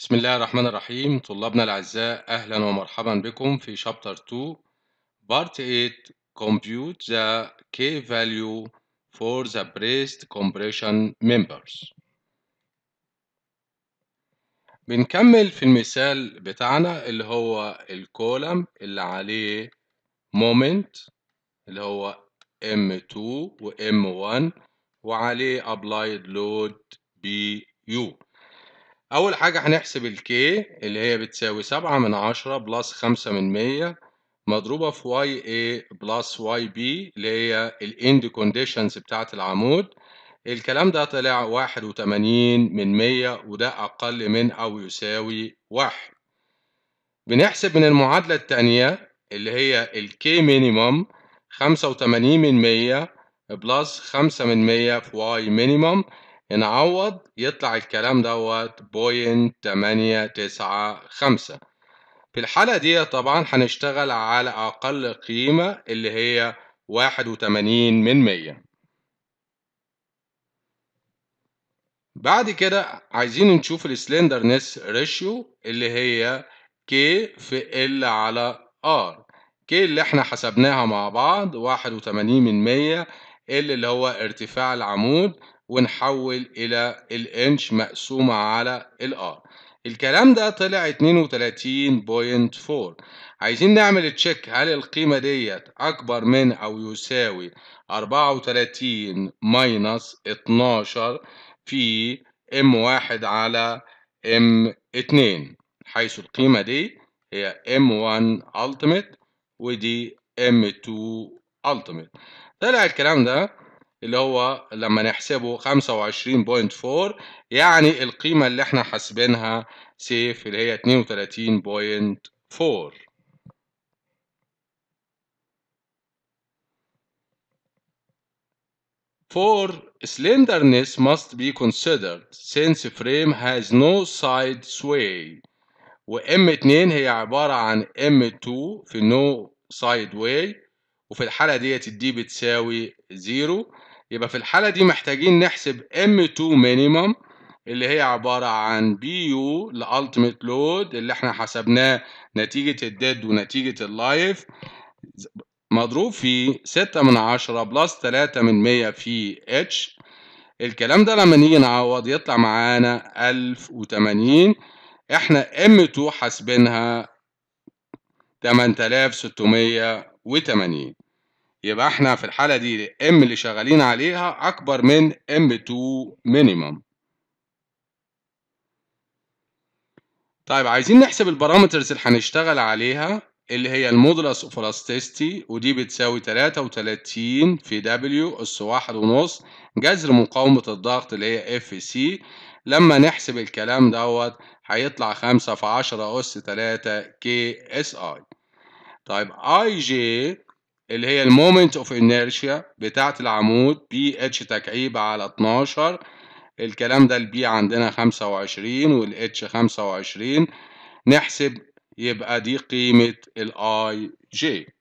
بسم الله الرحمن الرحيم طلابنا الأعزاء أهلا ومرحبا بكم في شابتر 2 بارت 8 Compute the K value for the breast compression members بنكمل في المثال بتاعنا اللي هو الكولم اللي عليه مومنت اللي هو M2 و M1 وعليه applied load BU أول حاجة هنحسب K اللي هي بتساوي سبعة من عشرة بلس خمسة من مية مضروبة في واي بلس واي اللي هي End Conditions بتاعة العمود الكلام ده طلع واحد وتمانين من مية وده أقل من أو يساوي واحد بنحسب من المعادلة التانية اللي هي K minimum خمسة وتمانين من مية بلس خمسة من مية في واي minimum نعوض يطلع الكلام دوت بوينت تمانية تسعة خمسة في الحالة دي طبعا هنشتغل على أقل قيمة اللي هي واحد وتمانين من مية بعد كده عايزين نشوف السلندرنس ريشيو اللي هي K في L على R K اللي احنا حسبناها مع بعض واحد وتمانين من مية L اللي هو ارتفاع العمود ونحول إلى الإنش مقسومة على الآر الكلام ده طلع 32.4 عايزين نعمل تشيك هل القيمة ديت أكبر من أو يساوي 34 ماينس 12 في ام واحد على ام اتنين حيث القيمة دي هي ام 1 ultimate ودي ام 2 ultimate طلع الكلام ده اللي هو لما نحسبه 25.4 يعني القيمة اللي احنا حاسبينها سيف اللي هي 32.4 For slenderness must be considered since frame has no side sway و M2 هي عبارة عن M2 في no side way وفي الحالة ديت الدي بتساوي 0 يبقى في الحالة دي محتاجين نحسب M2 minimum اللي هي عبارة عن BU يو ultimate load اللي احنا حسبناه نتيجة الديد ونتيجة اللايف مضروب في ستة من عشرة بلس تلاتة من مية في اتش الكلام ده لما نيجي نعوض يطلع معانا ألف وتمانين احنا M2 حاسبينها 8680 ستمية وتمانين يبقى احنا في الحالة دي M اللي شغالين عليها أكبر من M2 minimum طيب عايزين نحسب البارامترز اللي هنشتغل عليها اللي هي المودلس اوف الاستيستي ودي بتساوي 33 في دبليو اس واحد ونص جذر مقاومة الضغط اللي هي اف سي لما نحسب الكلام دوت هيطلع 5 في 10 اس 3 كي اس اي طيب اي جي اللي هي المومنت اوف انيرشيا بتاعت العمود بي اتش تكعيب على 12 الكلام ده البي عندنا 25 والاتش 25 نحسب يبقى دي قيمه الاي جي